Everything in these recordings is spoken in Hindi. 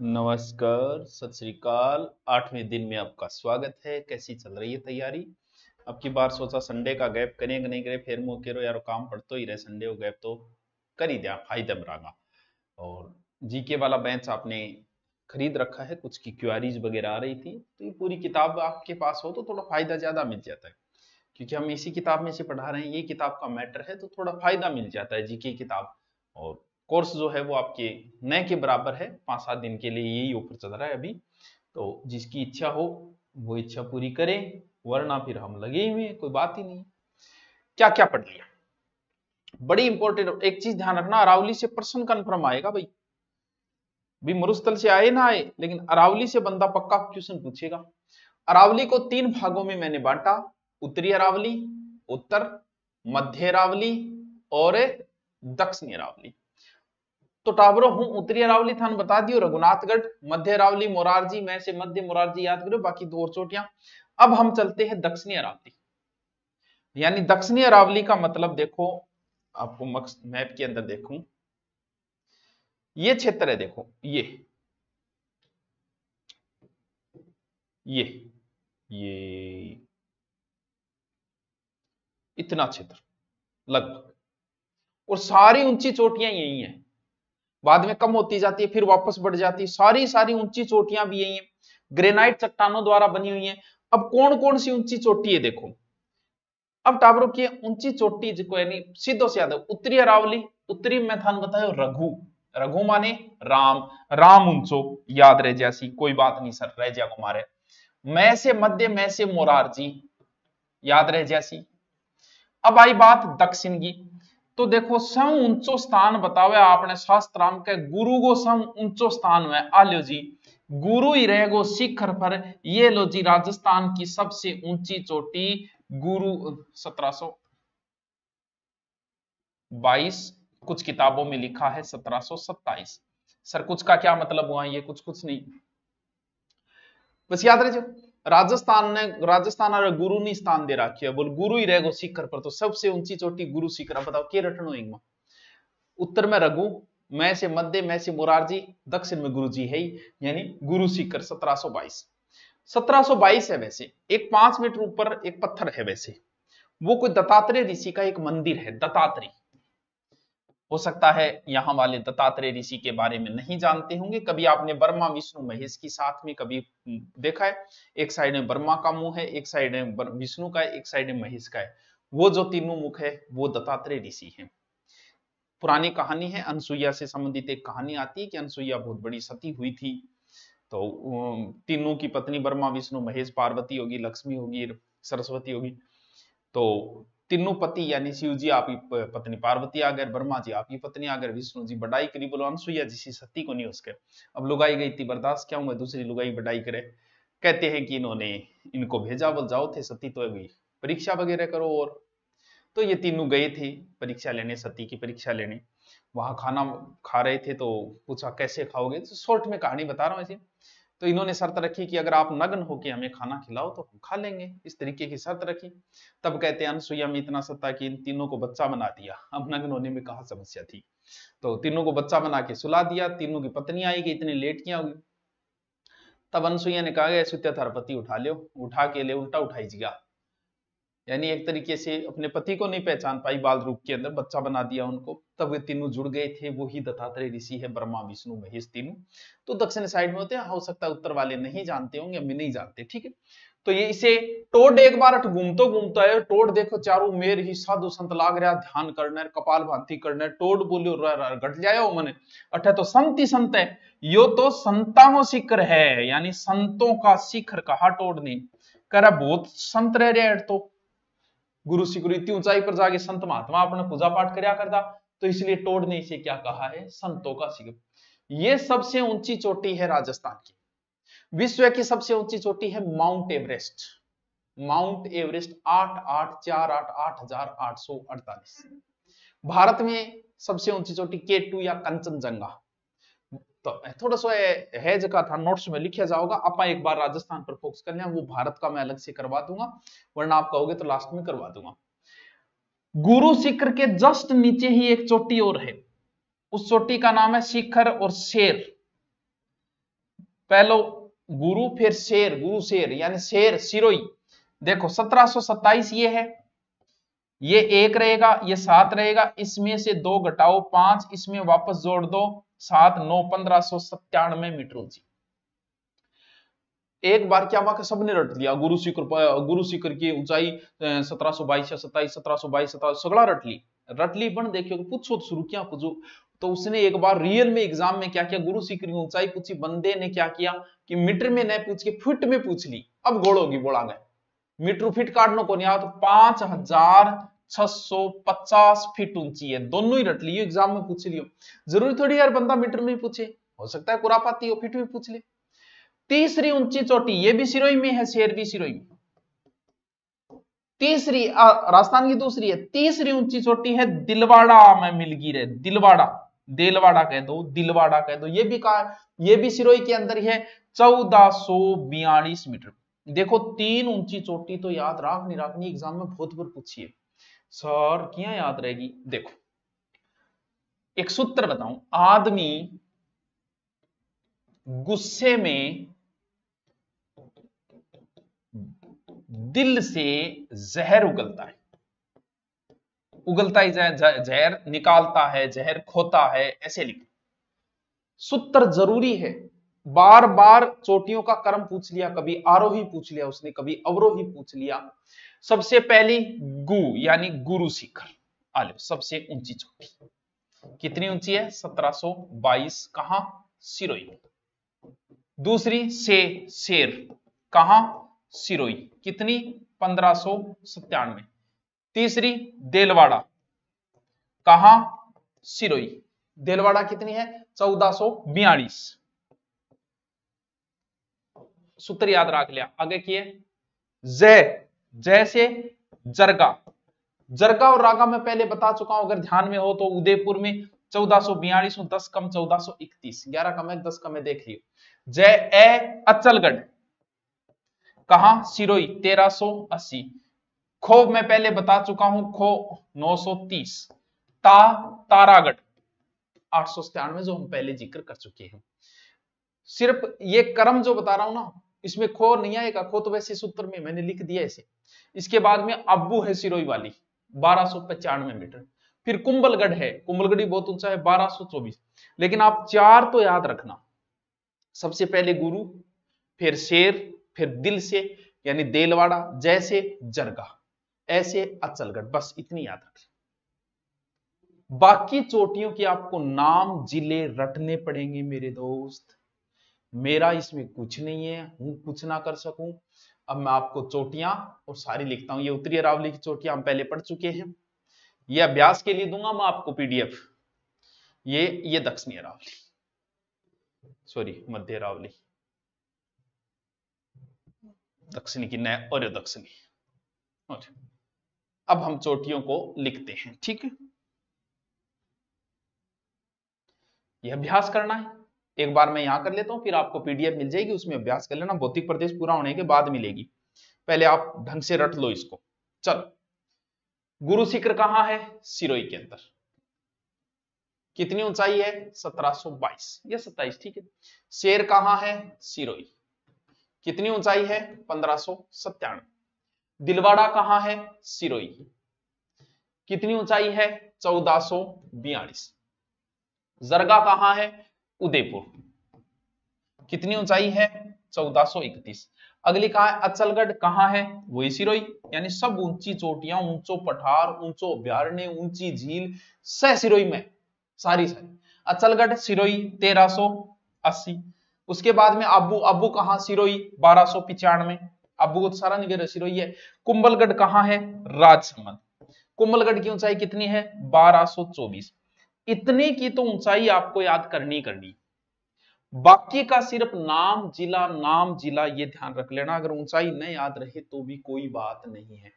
नमस्कार सत श्रीकाल आठवें दिन में आपका स्वागत है कैसी चल रही है तैयारी अब की बार सोचा संडे का गैप करेंगे नहीं करें फिर मुँह करो यार काम तो ही रहे संडे को गैप तो कर ही दिया फायदे मरागा और जीके वाला बेंच आपने खरीद रखा है कुछ की क्वारीज वगैरह आ रही थी तो ये पूरी किताब आपके पास हो तो थोड़ा फायदा ज्यादा मिल जाता है क्योंकि हम इसी किताब में से पढ़ा रहे हैं ये किताब का मैटर है तो थोड़ा फायदा मिल जाता है जीके किताब और कोर्स जो है वो आपके नए के बराबर है पांच सात दिन के लिए यही ऑफर चल रहा है अभी तो जिसकी इच्छा हो वो इच्छा पूरी करें वरना फिर हम लगे ही हुए कोई बात ही नहीं क्या क्या पढ़ लिया बड़ी इंपॉर्टेंट एक चीज ध्यान रखना अरावली से प्रश्न कन्फर्म आएगा भाई भी मरुस्थल से आए ना आए लेकिन अरावली से बंदा पक्का क्वेश्चन पूछेगा अरावली को तीन भागों में मैंने बांटा उत्तरी अरावली उत्तर मध्य अरावली और दक्षिणी अरावली तो टावरों हूँ उत्तरी अरावली थान बता दियो रघुनाथगढ़ मध्य अरावली मोरारजी मैं से मध्य मोरारजी याद करो बाकी दो और चोटियां अब हम चलते हैं दक्षिणी अरावली यानी दक्षिणी अरावली का मतलब देखो आपको मैप के अंदर देखू ये क्षेत्र है देखो ये ये ये इतना क्षेत्र लगभग और सारी ऊंची चोटियां यही हैं बाद में कम होती जाती है फिर वापस बढ़ जाती है सारी सारी ऊंची चोटियां भी यही है ग्रेनाइट चट्टानों द्वारा बनी हुई है अब कौन कौन सी ऊंची चोटी है देखो अब टाबरों की ऊंची चोटी जिसको यानी सीधो से याद है उत्तरी अरावली उत्तरी मैथान बताए रघु रघु माने राम राम उनसो याद रह जैसी कोई बात नहीं सर रह जा कुमार मैं से मध्य मैं से मोरारजी याद रह जैसी अब आई बात दक्षिण की तो देखो सव ऊंचो स्थान बतावे आपने शास्त्राम के गुरु को सव ऊंचो स्थान हुआ आलो जी गुरु ही रहेगो शिखर पर ये लो जी राजस्थान की सबसे ऊंची चोटी गुरु सत्रह बाईस कुछ किताबों में लिखा है सत्रह सत्ताईस सर कुछ का क्या मतलब हुआ ये कुछ कुछ नहीं बस याद रहे जो राजस्थान ने राजस्थान और गुरु ने स्थान दे रखी है बोल गुरु ही रहेगा शिखर पर तो सबसे ऊंची चोटी गुरु शिखर आप बताओ के रटनो इंग उत्तर में रघु मैं से मध्य मैं से मुरारजी दक्षिण में गुरु जी है यानी गुरु शिखर 1722 1722 है वैसे एक पांच मीटर ऊपर एक पत्थर है वैसे वो कोई दत्तात्रेय ऋषि का एक मंदिर है दत्तात्रेय हो सकता है यहाँ वाले दत्तात्रेय ऋषि के बारे में नहीं जानते होंगे कभी आपने बर्मा विष्णु महेश की साथ में कभी देखा है एक साइड में बर्मा का मुंह है एक साइड में विष्णु का है एक साइड में महेश का है वो जो तीनों मुख है वो दत्तात्रेय ऋषि है पुरानी कहानी है अनसुईया से संबंधित एक कहानी आती है कि अनसुईया बहुत बड़ी सती हुई थी तो तीनों की पत्नी बर्मा विष्णु महेश पार्वती होगी लक्ष्मी होगी सरस्वती होगी तो तीनों पति यानी शिव जी आपकी पत्नी पार्वती आ गए ब्रह्मा जी आपकी पत्नी आ गए विष्णु जी बड़ाई करी बोलो अनसुईया जिसी सती को नहीं उसके अब लुगाई गई थी बर्दाश्त क्या हुआ दूसरी लुगाई बड़ाई करे कहते हैं कि इन्होंने इनको भेजा बोल जाओ थे सती तो अभी परीक्षा वगैरह करो और तो ये तीनों गए थे परीक्षा लेने सती की परीक्षा लेने वहां खाना खा रहे थे तो पूछा कैसे खाओगे तो शॉर्ट में कहानी बता रहा हूँ ऐसे तो इन्होंने शर्त रखी कि अगर आप नग्न होके हमें खाना खिलाओ तो हम खा लेंगे इस तरीके की शर्त रखी तब कहते हैं अनुसुईया में इतना सत्ता कि इन तीनों को बच्चा बना दिया अब नग्न होने में कहा समस्या थी तो तीनों को बच्चा बना के सुला दिया तीनों की पत्नी आई कि इतनी लेट क्या होगी तब अनुसुईया ने कहा गया सुत्या पति उठा लियो उठा के ले उल्टा उठाई जिया यानी एक तरीके से अपने पति को नहीं पहचान पाई बाल रूप के अंदर बच्चा बना दिया उनको तब वे तीनों जुड़ गए थे वो ही दत्तात्रेय ऋषि है ब्रह्मा विष्णु महेश तीनों तो दक्षिण साइड में होते हैं हो सकता है उत्तर वाले नहीं जानते होंगे हमें नहीं जानते ठीक है तो ये इसे टोड एक बार घूमतो घूमता है टोड देखो चारू मेर ही साधु संत लाग रहा ध्यान करने कपाल भांति करने टोड बोलियो घट हो मन अठे तो संत ही संत है यो तो संता शिखर है यानी संतों का शिखर कहा टोड ने कर बहुत संत रह रहे तो गुरु सिकुर इतनी ऊंचाई पर जाके संत महात्मा अपने पूजा पाठ कर करता तो इसलिए टोड ने इसे क्या कहा है संतों का शिखर ये सबसे ऊंची चोटी है राजस्थान की विश्व की सबसे ऊंची चोटी है माउंट एवरेस्ट माउंट एवरेस्ट आठ आठ चार आठ आठ हजार आठ सौ अड़तालीस भारत में सबसे ऊंची चोटी के टू या कंचनजंगा तो थोड़ा सा हैज का था नोट्स में लिखा जाओगा आप एक बार राजस्थान पर फोकस कर लिया वो भारत का मैं अलग से करवा दूंगा वरना आप कहोगे तो लास्ट में करवा दूंगा गुरु शिखर के जस्ट नीचे ही एक चोटी और है उस चोटी का नाम है शिखर और शेर पहलो गुरु फिर शेर गुरु शेर यानी शेर सिरोई देखो सत्रह ये है ये एक रहेगा ये सात रहेगा इसमें से दो घटाओ पांच इसमें वापस जोड़ दो सात नौ पंद्रह सो सत्तानवे मीटर ऊंची एक बार क्या हुआ कि सबने रट लिया गुरु शिखर गुरु शिखर की ऊंचाई सत्रह सो बाईस या सत्ताईस सत्रह सौ बाईस सत्रह सगड़ा रट ली रट बन देखियो पूछो तो शुरू किया पूछो तो उसने एक बार रियल में एग्जाम में क्या किया गुरु सीकर ऊंचाई पूछी बंदे ने क्या किया कि मीटर में नहीं पूछ के फुट में पूछ ली अब गोड़ोगी बोला गए मीटर फिट काटने को नहीं आया तो पांच हजार 650 फीट ऊंची है दोनों ही रट लियो एग्जाम में पूछ लियो जरूरी थोड़ी यार बंदा मीटर में पूछे हो सकता है कुरापाती हो फीट में पूछ ले तीसरी ऊंची चोटी ये भी सिरोही में है शेर भी सिरोही में तीसरी राजस्थान की दूसरी है तीसरी ऊंची चोटी है दिलवाड़ा में मिलगी है दिलवाड़ा दिलवाड़ा कह दो दिलवाड़ा कह दो ये भी कहा ये भी सिरोही के अंदर ही है चौदह मीटर देखो तीन ऊंची चोटी तो याद रखनी रखनी एग्जाम में बहुत बार पूछिए क्या याद रहेगी देखो एक सूत्र बताऊं आदमी गुस्से में दिल से जहर उगलता है उगलता ही जहर निकालता है जहर खोता है ऐसे लिखो सूत्र जरूरी है बार बार चोटियों का क्रम पूछ लिया कभी आरोही पूछ लिया उसने कभी अवरोही पूछ लिया सबसे पहली गु यानी गुरु शिखर आलो सबसे ऊंची चोटी कितनी ऊंची है 1722 कहा सिरोई दूसरी से शेर कहा सिरोई कितनी पंद्रह सत्तानवे तीसरी देलवाड़ा कहा सिरोई देलवाड़ा कितनी है चौदह सो बयालीस सूत्र याद रख लिया आगे किए जय जय से जरगा जरगा और रागा मैं पहले बता चुका हूं अगर ध्यान में हो तो उदयपुर में चौदह सौ बयालीस दस कम चौदह सौ इकतीस ग्यारह कम है दस कम है देख लियो जय ए अचलगढ़ कहा सिरोई तेरह सो अस्सी खो मैं पहले बता चुका हूं खो नौ सो तीस ता तारागढ़ आठ सौ जो हम पहले जिक्र कर चुके हैं सिर्फ ये कर्म जो बता रहा हूं ना इसमें खो नहीं आएगा खो तो वैसे सूत्र में मैंने लिख दिया इसे इसके बाद में अबू है सिरोई वाली बारह मीटर फिर कुंबलगढ़ है कुंबलगढ़ी बहुत ऊंचा है बारह लेकिन आप चार तो याद रखना सबसे पहले गुरु फिर शेर फिर दिल से यानी देलवाड़ा जैसे जरगा ऐसे अचलगढ़ बस इतनी याद रख बाकी चोटियों के आपको नाम जिले रटने पड़ेंगे मेरे दोस्त मेरा इसमें कुछ नहीं है हूं कुछ ना कर सकू अब मैं आपको चोटियां और सारी लिखता हूं ये उत्तरी अरावली की चोटियां हम पहले पढ़ चुके हैं ये अभ्यास के लिए दूंगा मैं आपको पीडीएफ ये ये दक्षिणी अरावली सॉरी मध्य अरावली दक्षिणी की नय और दक्षिणी अब हम चोटियों को लिखते हैं ठीक है यह अभ्यास करना है एक बार मैं यहाँ कर लेता हूँ फिर आपको पीडीएफ मिल जाएगी उसमें अभ्यास कर लेना भौतिक प्रदेश पूरा होने के बाद मिलेगी पहले आप ढंग से रट लो इसको चलो गुरु शिखर कहाँ है सिरोई के अंदर कितनी ऊंचाई है 1722 या 27 ठीक है शेर कहाँ है सिरोई कितनी ऊंचाई है पंद्रह दिलवाड़ा कहाँ है सिरोई कितनी ऊंचाई है चौदह सो बयालीस जरगा कहाँ है उदयपुर कितनी ऊंचाई है 1431 अगली कहा अचलगढ़ कहाँ है वो सिरोई यानी सब ऊंची चोटियां ऊंचो पठार ऊंचो अभ्यारण्य ऊंची झील सह सिरोही में सारी सारी अचलगढ़ सिरोही 1380 उसके बाद में अबू अबू कहा सिरोई बारह सौ पिचानवे अबू तो सारा निगर सिरोई है कुंभलगढ़ कहाँ है राजसमंद कुंभलगढ़ की ऊंचाई कितनी है 1224 इतने की तो ऊंचाई आपको याद करनी करनी बाकी का सिर्फ नाम जिला नाम जिला ये ध्यान रख लेना अगर ऊंचाई न याद रहे तो भी कोई बात नहीं है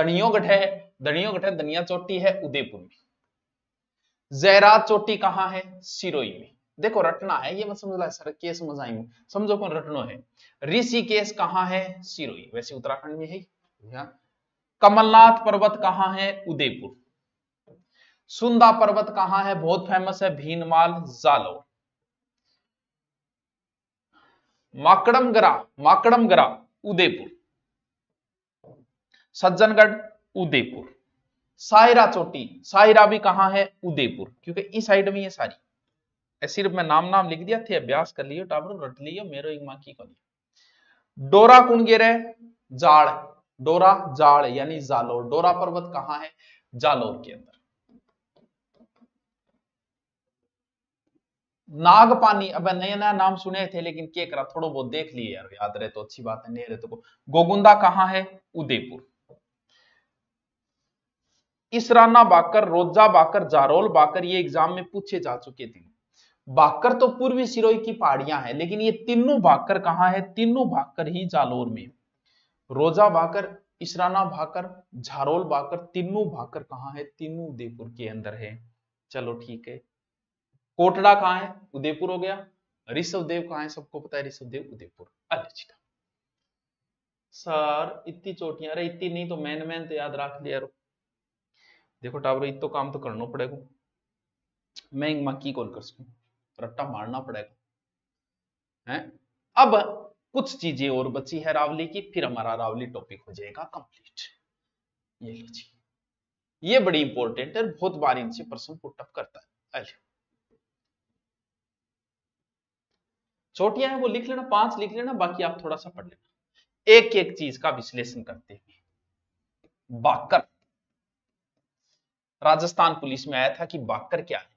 दणियोंगठ है दणियोंगठ है दनिया चोटी है उदयपुर में जैरात चोटी कहाँ है सिरोई में देखो रटना है ये मत समझ ला सर केस मजाई समझो कौन रटनो है ऋषिकेश कहां है सिरोई वैसे उत्तराखंड में है कमलनाथ पर्वत कहां है उदयपुर सुंदा पर्वत कहां है बहुत फेमस है भीनमाल जालो माकड़मगरा माकड़मगरा उदयपुर सज्जनगढ़ उदयपुर सायरा चोटी सायरा भी कहां है उदयपुर क्योंकि इस साइड में ये सारी सिर्फ मैं नाम नाम लिख दिया थे अभ्यास कर लियो टावर रट लियो मेरे एक माँ की कॉली डोरा कुणगेर है जाड़ डोरा जाड़ यानी जालोर डोरा पर्वत कहां है जालोर के अंदर नागपानी अब नया नया नाम सुने थे लेकिन क्या करा थोड़ा बहुत देख लिए यार याद रहे तो अच्छी बात है नहीं रहे तो गोगुंदा कहाँ है उदयपुर इसराना बाकर रोजा बाकर जारोल बाकर ये एग्जाम में पूछे जा चुके थे बाकर तो पूर्वी सिरोही की पहाड़ियां हैं लेकिन ये तीनों भाकर कहाँ है तीनों भाकर ही जालोर में रोजा भाकर इसराना भाकर झारोल बाकर तीनों भाकर कहाँ है तीनों उदयपुर के अंदर है चलो ठीक है कोटड़ा कहा है उदयपुर हो गया ऋषभ देव कहाँ है सबको पता है ऋषभ देव उदयपुर अलचिका सर इतनी चोटियां अरे इतनी नहीं तो मैन मैन तो याद रख लिया रो देखो टावर इतो काम तो करना पड़ेगा मैं इंग की कॉल कर सकू रट्टा मारना पड़ेगा है अब कुछ चीजें और बची है रावली की फिर हमारा रावली टॉपिक हो जाएगा कंप्लीट ये लीजिए ये बड़ी इंपॉर्टेंट है बहुत बार इनसे प्रश्न पुटअप करता है चोटियां हैं वो लिख लेना पांच लिख लेना बाकी आप थोड़ा सा पढ़ लेना एक एक चीज का विश्लेषण करते हैं बाकर राजस्थान पुलिस में आया था कि बाकर क्या है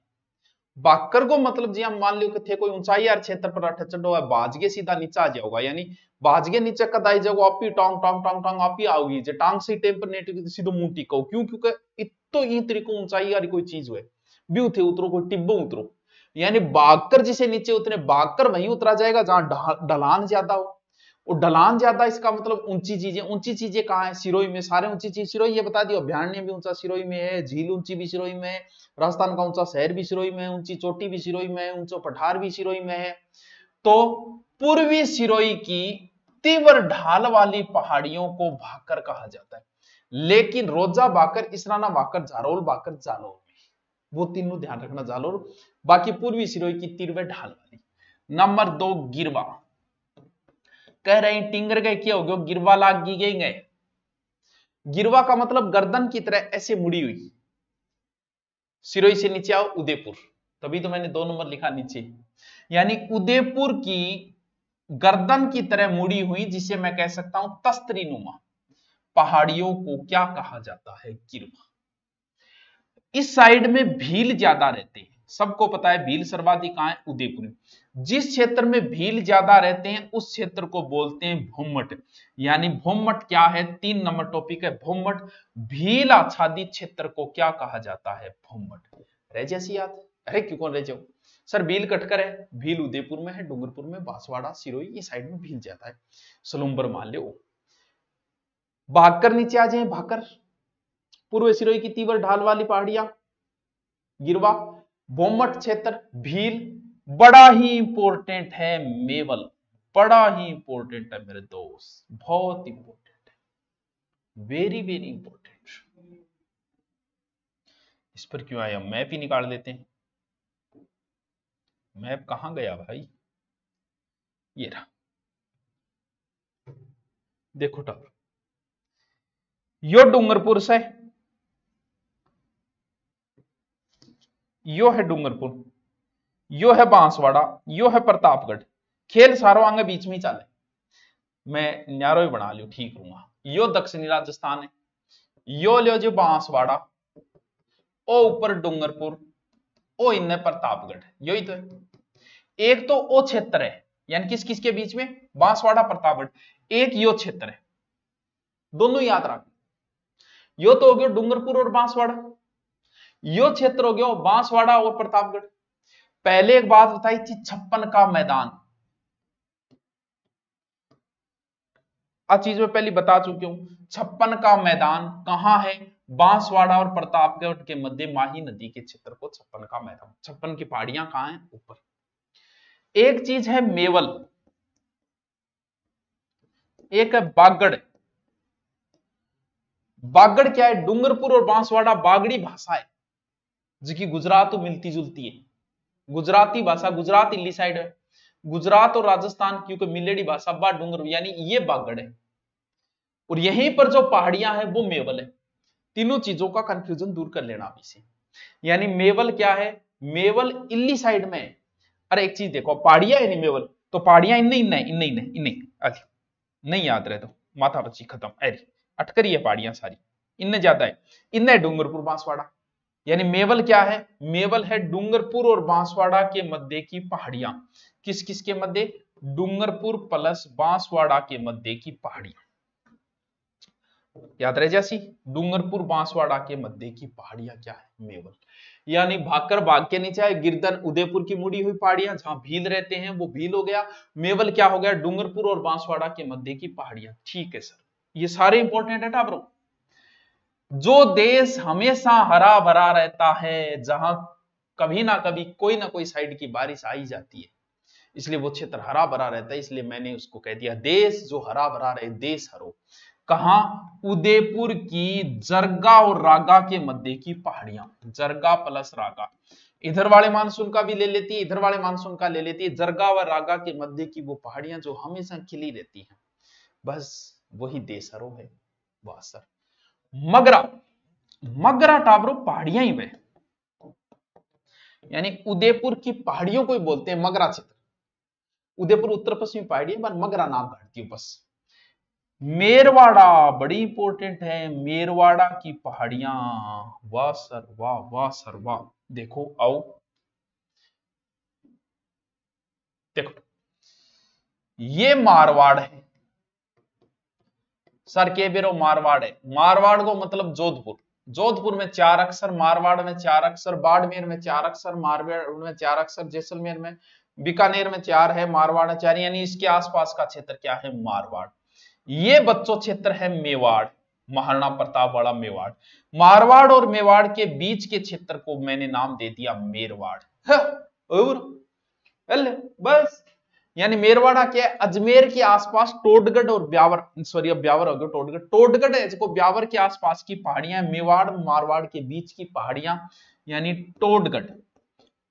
बाकर को मतलब जी हम मान लियो कि थे कोई ऊंचाई यार क्षेत्र पर अठे चढ़ो है बाजगे सीधा नीचे आ जाओगा यानी बाजगे नीचे कदाई जाओ आप ही टांग टांग टांग टांग आप ही आओगी जे टांग से टेम्पर नेट सीधो मुंह टिकाओ क्यों क्योंकि इतो ई तरीको ऊंचाई यार कोई चीज हुए भी थे उतरो कोई टिब्बो उतरो यानी बागकर जिसे नीचे उतरे बागकर वही उतरा जाएगा जहां ढलान ज्यादा हो और ढलान ज्यादा इसका मतलब ऊंची चीजें ऊंची चीजें कहाँ है सिरोई में सारे ऊंची चीज सिरोई ये बता दिया अभ्यारण्य भी ऊंचा सिरोई में है झील ऊंची भी सिरोई में है राजस्थान का ऊंचा शहर भी सिरोई में है ऊंची चोटी भी सिरोई में है ऊंचा पठार भी सिरोई में है तो पूर्वी सिरोई की तीव्र ढाल वाली पहाड़ियों को भाकर कहा जाता है लेकिन रोजा बाकर इसराना बाकर झारोल बाकर जालोल वो तीनों ध्यान रखना जालोर बाकी पूर्वी सिरोही की तीर व ढाल वाली नंबर दो गिरवा कह रहे हैं टिंगर गए क्या हो गया गिरवा लाग गई गए गिरवा का मतलब गर्दन की तरह ऐसे मुड़ी हुई सिरोही से नीचे आओ उदयपुर तभी तो मैंने दो नंबर लिखा नीचे यानी उदयपुर की गर्दन की तरह मुड़ी हुई जिसे मैं कह सकता हूं तस्तरी नुमा पहाड़ियों को क्या कहा जाता है गिरवा इस साइड में भील ज्यादा रहते हैं सबको पता है भील सर्वाधिक कहा है उदयपुर में जिस क्षेत्र में भील ज्यादा रहते हैं उस क्षेत्र को बोलते हैं भूमट यानी भूमट क्या है तीन नंबर टॉपिक है भूमट भील आच्छादित क्षेत्र को क्या कहा जाता है भूमट रह जैसी याद अरे क्यों कौन रह जाओ सर भील कटकर है भील उदयपुर में है डूंगरपुर में बांसवाड़ा सिरोई ये साइड में भील जाता है सलूम्बर मान लो भागकर नीचे आ जाए भाकर पूर्व सिरोही की तीवर ढाल वाली पहाड़िया गिरवा बोमट क्षेत्र भील बड़ा ही इंपॉर्टेंट है मेवल बड़ा ही इंपॉर्टेंट है मेरे दोस्त बहुत इंपॉर्टेंट है वेरी वेरी इंपॉर्टेंट इस पर क्यों आया मैप ही निकाल देते हैं मैप कहा गया भाई ये रहा देखो टॉप यो डूंगरपुर से यो है डूंगरपुर यो है बांसवाड़ा यो है प्रतापगढ़ खेल सारो आगे बीच में ही चाले मैं न्यारो ही बना लियो ठीक रहूंगा यो दक्षिणी राजस्थान है यो लियो जो बांसवाड़ा ओ ऊपर डूंगरपुर ओ इन प्रतापगढ़ यो ही तो है एक तो ओ क्षेत्र है यानी किस किस के बीच में बांसवाड़ा प्रतापगढ़ एक यो क्षेत्र है दोनों याद रख यो तो हो गया डूंगरपुर और बांसवाड़ा यो क्षेत्र हो गया बांसवाड़ा और प्रतापगढ़ पहले एक बात बताई थी छप्पन का मैदान आ चीज में पहली बता चुकी हूं छप्पन का मैदान कहां है बांसवाड़ा और प्रतापगढ़ के मध्य माही नदी के क्षेत्र को छप्पन का मैदान छप्पन की पहाड़ियां कहां है ऊपर एक चीज है मेवल एक है बागड़ बागड़ क्या है डूंगरपुर और बांसवाड़ा बागड़ी भाषा है जी गुजरात तो मिलती जुलती है गुजराती भाषा गुजरात इली साइड है गुजरात और राजस्थान क्योंकि मिलेड़ी भाषा बा डूंगर यानी ये बागड़ है और यहीं पर जो पहाड़ियां हैं वो मेवल है तीनों चीजों का कंफ्यूजन दूर कर लेना अभी से यानी मेवल क्या है मेवल इली साइड में है अरे एक चीज देखो पहाड़िया है नहीं मेवल तो पहाड़िया इन्ने इन इन्ने इन इन्ने नहीं याद रहे तो माथा बच्ची खत्म अरे अटकरी है पहाड़ियां सारी इन ज्यादा है इन डूंगरपुर बांसवाड़ा यानी मेवल क्या है मेवल है डूंगरपुर और बांसवाड़ा के मध्य की पहाड़ियां किस किस के मध्य डूंगरपुर प्लस बांसवाड़ा के मध्य की पहाड़ियां याद रह जैसी डूंगरपुर बांसवाड़ा के मध्य की पहाड़ियां क्या है मेवल यानी भाकर बाग के नीचे है गिरदन उदयपुर की मुड़ी हुई पहाड़ियां जहां भील रहते हैं वो भील हो गया मेवल क्या हो गया डूंगरपुर और बांसवाड़ा के मध्य की पहाड़ियां ठीक है सर ये सारे इंपॉर्टेंट है टाबरों जो देश हमेशा हरा भरा रहता है जहां कभी ना कभी कोई ना कोई साइड की बारिश आई जाती है इसलिए वो क्षेत्र हरा भरा रहता है इसलिए मैंने उसको कह दिया देश जो हरा भरा रहे देश हरो कहा उदयपुर की जरगा और रागा के मध्य की पहाड़ियां जरगा प्लस रागा इधर वाले मानसून का भी ले लेती है इधर वाले मानसून का ले लेती है जरगा व रागा के मध्य की वो पहाड़ियां जो हमेशा खिली रहती हैं बस वही हरो है वो असर मगरा मगरा टाबरो पहाड़ियां ही वे यानी उदयपुर की पहाड़ियों को ही बोलते हैं मगरा क्षेत्र उदयपुर उत्तर पश्चिमी पहाड़ी है मगरा नाम घटती है बस मेरवाड़ा बड़ी इंपॉर्टेंट है मेरवाड़ा की पहाड़ियां वाह सर वाह वाह सर वाह देखो आओ देखो ये मारवाड़ है सर के बेरो मारवाड़ है मारवाड़ को मतलब जोधपुर जोधपुर में चार अक्षर मारवाड़ में चार अक्षर बाड़मेर में चार अक्षर मारवाड़ में चार अक्षर जैसलमेर में बीकानेर में चार है मारवाड़ में चार यानी इसके आसपास का क्षेत्र क्या है मारवाड़ ये बच्चों क्षेत्र है मेवाड़ महाराणा प्रताप वाला मेवाड़ मारवाड़ और मेवाड़ के बीच के क्षेत्र को मैंने नाम दे दिया मेरवाड़ हाँ, और बस यानी मेरवाड़ा क्या है अजमेर के आसपास टोडगढ़ और ब्यावर सॉरी अब ब्यावर हो गया टोडगढ़ टोडगढ़ है जिसको ब्यावर के आसपास की पहाड़ियां मेवाड़ मारवाड़ के बीच की पहाड़ियां यानी टोडगढ़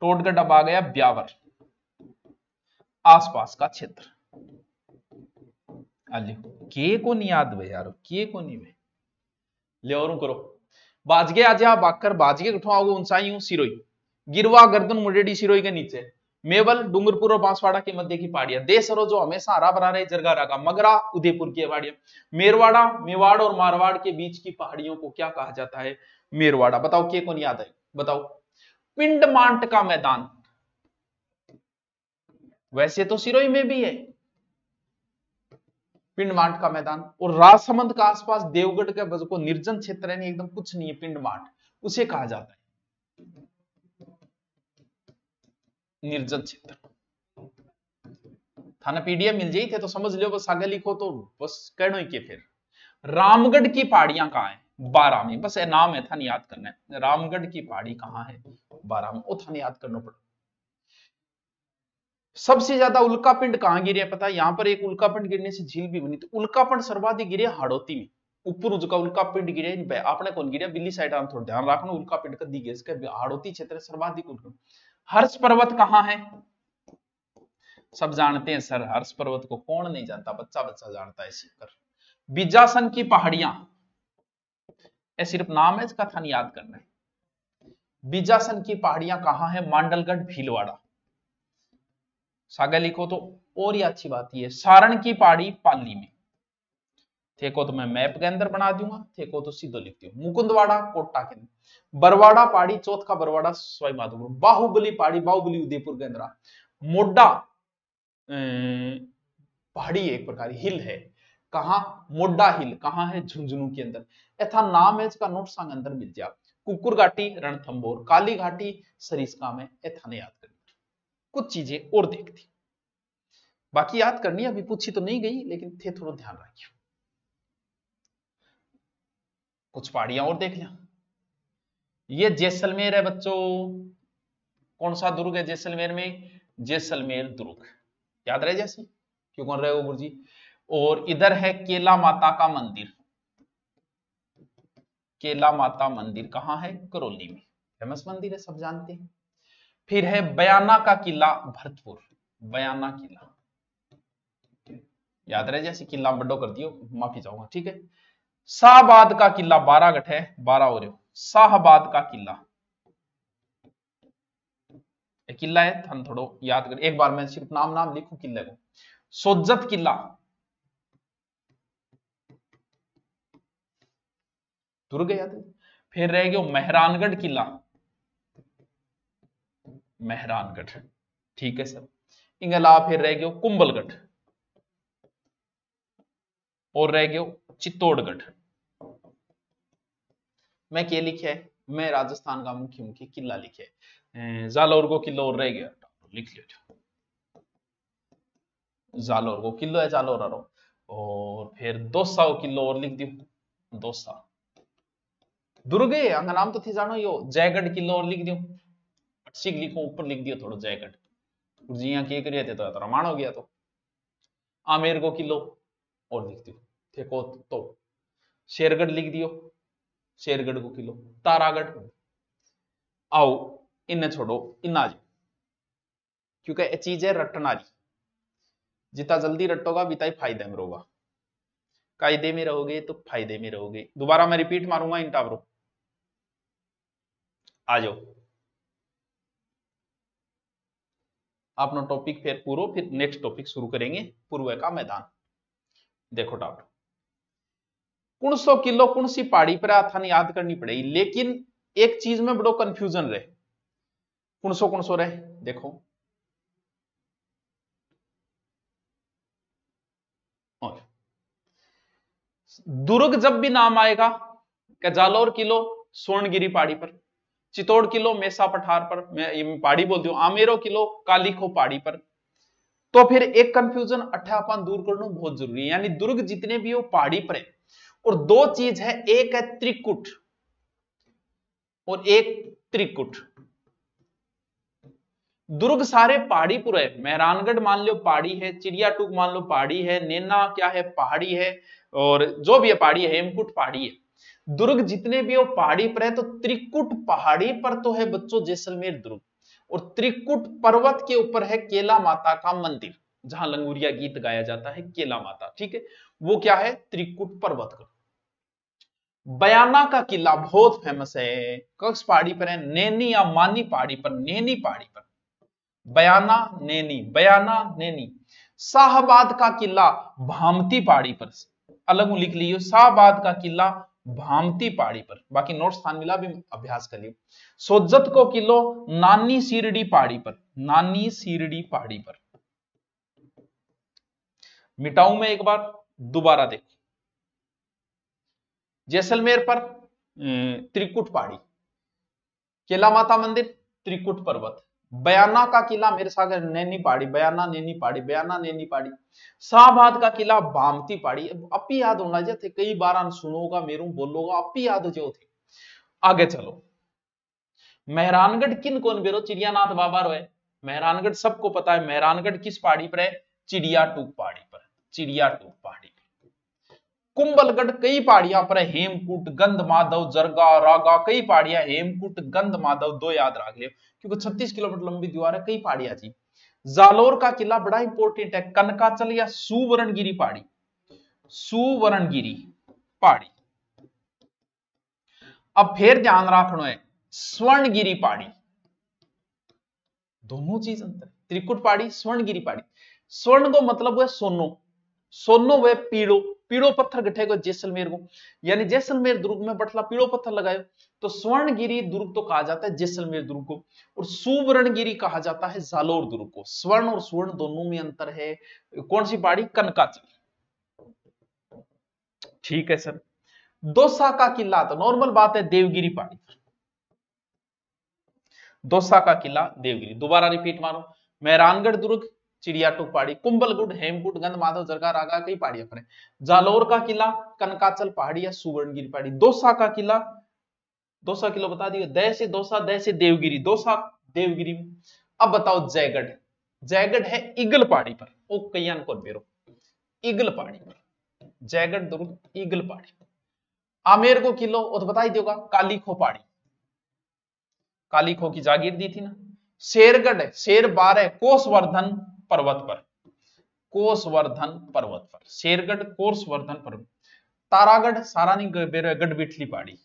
टोडगढ़ अब आ गया ब्यावर आसपास का क्षेत्र अली के को नहीं याद भाई यार के को नहीं भाई ले और करो बाजगे आजा बाकर बाजगे उठवाओ उनसाई हूं सिरोई गिरवा गर्दन मुडेडी सिरोई के नीचे मेवल डूंगरपुर और बांसवाड़ा के मध्य की पहाड़ियां देश सरो जो हमेशा हरा भरा रहे जरगा रागा मगरा उदयपुर की पहाड़ियां मेरवाड़ा मेवाड़ और मारवाड़ के बीच की पहाड़ियों को क्या कहा जाता है मेरवाड़ा बताओ के कौन याद है बताओ पिंडमांट का मैदान वैसे तो सिरोई में भी है पिंडमांट का मैदान और राजसमंद का आसपास देवगढ़ का निर्जन क्षेत्र है नहीं एकदम कुछ नहीं है पिंडमांट उसे कहा जाता है निर्जन क्षेत्र थाना पीडीएफ मिल जाए थे तो समझ लियो बस आगे लिखो तो बस कहो ही के फिर रामगढ़ की पहाड़ियां कहा है बारह में बस नाम है थाने याद करना है रामगढ़ की पहाड़ी कहाँ है बारह में वो थाने याद करना पड़ा सबसे ज्यादा उल्कापिंड पिंड कहाँ गिरे पता है यहाँ पर एक उल्कापिंड गिरने से झील भी बनी तो उल्कापिंड सर्वाधिक गिरे हाड़ोती में ऊपर उसका उल्का पिंड गिरे आपने कौन गिरा बिल्ली साइड आम थोड़ा ध्यान रखना उल्का पिंड का दी गए हाड़ोती क्षेत्र सर्वाधिक उल्का हर्ष पर्वत कहाँ है सब जानते हैं सर हर्ष पर्वत को कौन नहीं जानता बच्चा बच्चा जानता है सीकर बीजासन की पहाड़ियां सिर्फ नाम है इसका थान याद करना है बीजासन की पहाड़ियां कहाँ है मांडलगढ़ भीलवाड़ा सागर लिखो तो और ही अच्छी बात यह सारण की पहाड़ी पाली में थे को तो मैं मैप के अंदर बना दूंगा थे को तो सीधो लिख दू मुकुंदवाड़ा कोटा के अंदर बरवाड़ा पहाड़ी चौथ का बरवाड़ा स्वाई माधोपुर बाहुबली पहाड़ी बाहुबली उदयपुर के अंदर मोडा पहाड़ी एक प्रकार हिल है कहा मोडा हिल कहा है झुंझुनू के अंदर ऐसा नाम है इसका नोट सांग अंदर मिल जाए कुकुर घाटी रणथम्बोर काली घाटी सरिस्का में यथा ने याद करनी कुछ चीजें और देखती बाकी याद करनी अभी पूछी तो नहीं गई लेकिन थे थोड़ा ध्यान रखियो कुछ पहाड़ियां और देख लें ये जैसलमेर है बच्चों कौन सा दुर्ग है जैसलमेर में जैसलमेर दुर्ग याद रहे जैसी क्यों कौन रहे गुरु जी और इधर है केला माता का मंदिर केला माता मंदिर कहाँ है करौली में फेमस मंदिर है सब जानते हैं फिर है बयाना का किला भरतपुर बयाना किला याद रहे जैसे किला बड्डो कर दियो माफी चाहूंगा ठीक है शाहबाद का किला बारह गठ है बारह और शाहबाद का किला किला है थन थोड़ो याद कर एक बार मैं सिर्फ नाम नाम लिखू किले को सोजत किला दुर्ग याद फिर रह गयो मेहरानगढ़ किला मेहरानगढ़ ठीक है सर इंगला फिर रह गयो कुंभलगढ़ और रह गयो चित्तौड़गढ़ मैं क्या लिखे है मैं राजस्थान का मुख्य मुख्य किला लिखे अं, जालौर को किलो और रह गया लिख लियो जालौर को किलो है जालौर आरो और फिर दो सौ किलो और लिख दियो दोसा दुर्गे अंगा नाम तो थी जानो यो जयगढ़ किलो और लिख दियो अटसिक लिखो ऊपर लिख दियो थोड़ा जयगढ़ जी यहाँ के करिए थे तो रामायण हो गया तो आमेर को किलो और लिख दो देखो तो शेरगढ़ लिख दियो शेरगढ़ को किलो तारागढ़ आओ इन्हें छोड़ो इन्ना जी क्योंकि ये चीज है रटना जी जितना जल्दी रटोगा बिता ही फायदे में रहोगा कायदे में रहोगे तो फायदे में रहोगे दोबारा मैं रिपीट मारूंगा इन टावरों आ जाओ अपना टॉपिक फिर पूरो फिर नेक्स्ट टॉपिक शुरू करेंगे पूर्व का मैदान देखो डाउट कौन सौ किलो कौन सी पहाड़ी पर आथान याद करनी पड़ेगी लेकिन एक चीज में बड़ो कंफ्यूजन रहे कौन सौ कौन सौ रहे देखो दुर्ग जब भी नाम आएगा क्या जालोर किलो स्वर्णगिरी पहाड़ी पर चित्तौड़ किलो मेसा पठार पर मैं पहाड़ी बोलती हूँ आमेरो किलो कालीखो पहाड़ी पर तो फिर एक कंफ्यूजन अठापन दूर करना बहुत जरूरी है यानी दुर्ग जितने भी हो पहाड़ी पर है और दो चीज है एक है त्रिकुट और एक त्रिकुट दुर्ग सारे पहाड़ी पूरे मेहरानगढ़ मान लो पहाड़ी है चिड़ियाटूक मान लो पहाड़ी है नेना क्या है पहाड़ी है और जो भी है पहाड़ी है हेमकुट पहाड़ी है दुर्ग जितने भी हो पहाड़ी पर है तो त्रिकुट पहाड़ी पर तो है बच्चों जैसलमेर दुर्ग और त्रिकुट पर्वत के ऊपर है केला माता का मंदिर जहां लंगूरिया गीत गाया जाता है केला माता ठीक है वो क्या है त्रिकुट पर्वत का बयाना का किला बहुत फेमस है कक्ष पहाड़ी पर है नैनी या मानी पहाड़ी पर नैनी पहाड़ी पर बयाना नैनी बयाना नैनी शाहबाद का किला भामती पहाड़ी पर अलग लिख लियो शाहबाद का किला भामती पहाड़ी पर बाकी नोट स्थान मिला भी अभ्यास कर लियो सोजत को किलो नानी सीरडी पहाड़ी पर नानी सीरडी पहाड़ी पर मिटाऊ में एक बार दोबारा देखो जैसलमेर पर त्रिकुट पहाड़ी केला माता मंदिर त्रिकुट पर्वत बयाना का किला मेरे सागर नैनी पहाड़ी बयाना नैनी पहाड़ी बयाना नैनी पहाड़ी शाहबाद का किला बामती पहाड़ी अब भी याद होना जाते कई बार सुनोगा मेरू बोलोगा अब भी याद हो जाओ थे आगे चलो मेहरानगढ़ किन कौन बेरो चिड़ियानाथ बाबा है मेहरानगढ़ सबको पता है मेहरानगढ़ किस पहाड़ी पर है चिड़िया टूक पहाड़ी पर चिड़िया टूक पहाड़ी कुंभलगढ़ कई पहाड़ियां पर हेमकूट गंध माधव जरगा रागा कई पहाड़ियां हेमकूट गंध माधव दो याद रख लियो क्योंकि 36 किलोमीटर लंबी दीवार है कई पहाड़ियां थी जालोर का किला बड़ा इंपोर्टेंट है कनकाचल या सुवर्णगिरी पहाड़ी सुवर्णगिरी पहाड़ी अब फिर ध्यान रखना है स्वर्णगिरी पहाड़ी दोनों चीज अंतर त्रिकुट पहाड़ी स्वर्णगिरी पहाड़ी स्वर्ण को मतलब वह सोनो सोनो वह पीड़ो पीड़ो पत्थर गठे गो जैसलमेर को यानी जैसलमेर दुर्ग में बटला पीड़ो पत्थर लगाए तो स्वर्णगिरी दुर्ग तो कहा जाता है जैसलमेर दुर्ग को और सुवर्णगिरी कहा जाता है जालोर दुर्ग को स्वर्ण और सुवर्ण दोनों में अंतर है कौन सी पहाड़ी कनकाचल ठीक है सर दोसा का किला तो नॉर्मल बात है देवगिरी पहाड़ी दोसा का किला देवगिरी दोबारा रिपीट मारो मेहरानगढ़ दुर्ग चिड़ियाटू पहाड़ी कुंबलगुड हेमकुट गंध माधव जरगा रागा कई पहाड़ियां पर है जालोर का किला कनकाचल पहाड़ी या सुवर्णगिरी पहाड़ी दोसा का किला दोसा किलो बता दिए दय से दोसा दय से देवगिरी दोसा देवगिरी अब बताओ जयगढ़ जयगढ़ है इगल पहाड़ी पर ओ कयान को बेरो इगल पहाड़ी पर जयगढ़ दुर्ग इगल पहाड़ी आमेर को किलो वो तो बता ही दोगा काली खो पहाड़ी काली खो की जागीर दी थी ना शेरगढ़ शेर बार है कोसवर्धन पर्वत पर कोसवर्धन पर्वत पर शेरगढ़ कोसवर्धन पर्वत तारागढ़ सारानी गढ़ बिठली पहाड़ी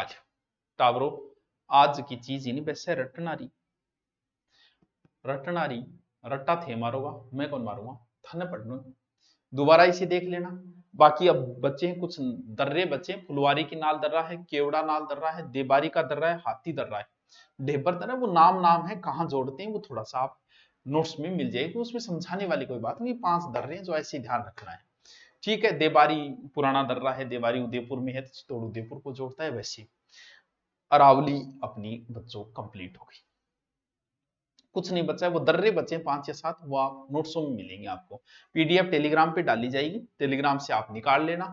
अच्छा टावरो आज की चीज ही नहीं वैसे रटनारी रटनारी रट्टा थे मारोगा मैं कौन मारूंगा थाने पढ़ना दोबारा इसे देख लेना बाकी अब बच्चे हैं कुछ दर्रे बच्चे फुलवारी की नाल दर्रा है केवड़ा नाल दर्रा है देबारी का दर्रा है हाथी दर्रा है ढेपर था वो नाम नाम है कहाँ जोड़ते हैं वो थोड़ा सा आप नोट्स में मिल जाएगी तो उसमें समझाने वाली कोई बात नहीं पांच दर्रे जो ऐसे ध्यान रखना है ठीक है देवारी पुराना दर्रा है देवारी उदयपुर में है तो चित्तौड़ उदयपुर को जोड़ता है वैसे अरावली अपनी बच्चों कंप्लीट हो गई कुछ नहीं बचा है वो दर्रे बचे हैं पांच या सात वो आप नोट्सों में मिलेंगे आपको पीडीएफ टेलीग्राम पे डाली जाएगी टेलीग्राम से आप निकाल लेना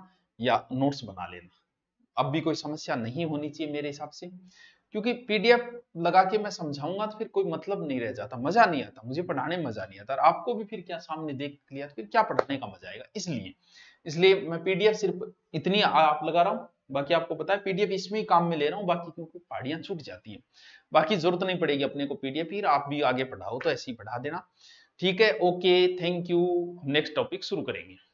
या नोट्स बना लेना अब भी कोई समस्या नहीं होनी चाहिए मेरे हिसाब से क्योंकि पीडीएफ लगा के मैं समझाऊंगा तो फिर कोई मतलब नहीं रह जाता मजा नहीं आता मुझे पढ़ाने में मजा नहीं आता और आपको भी फिर क्या सामने देख लिया तो फिर क्या पढ़ाने का मजा आएगा इसलिए इसलिए मैं पीडीएफ सिर्फ इतनी आप लगा रहा हूँ बाकी आपको पता है पीडीएफ इसमें ही काम में ले रहा हूँ बाकी क्योंकि पहाड़ियां छूट जाती है बाकी जरूरत नहीं पड़ेगी अपने को पीडीएफ फिर आप भी आगे पढ़ाओ तो ऐसे ही पढ़ा देना ठीक है okay thank you next topic शुरू करेंगे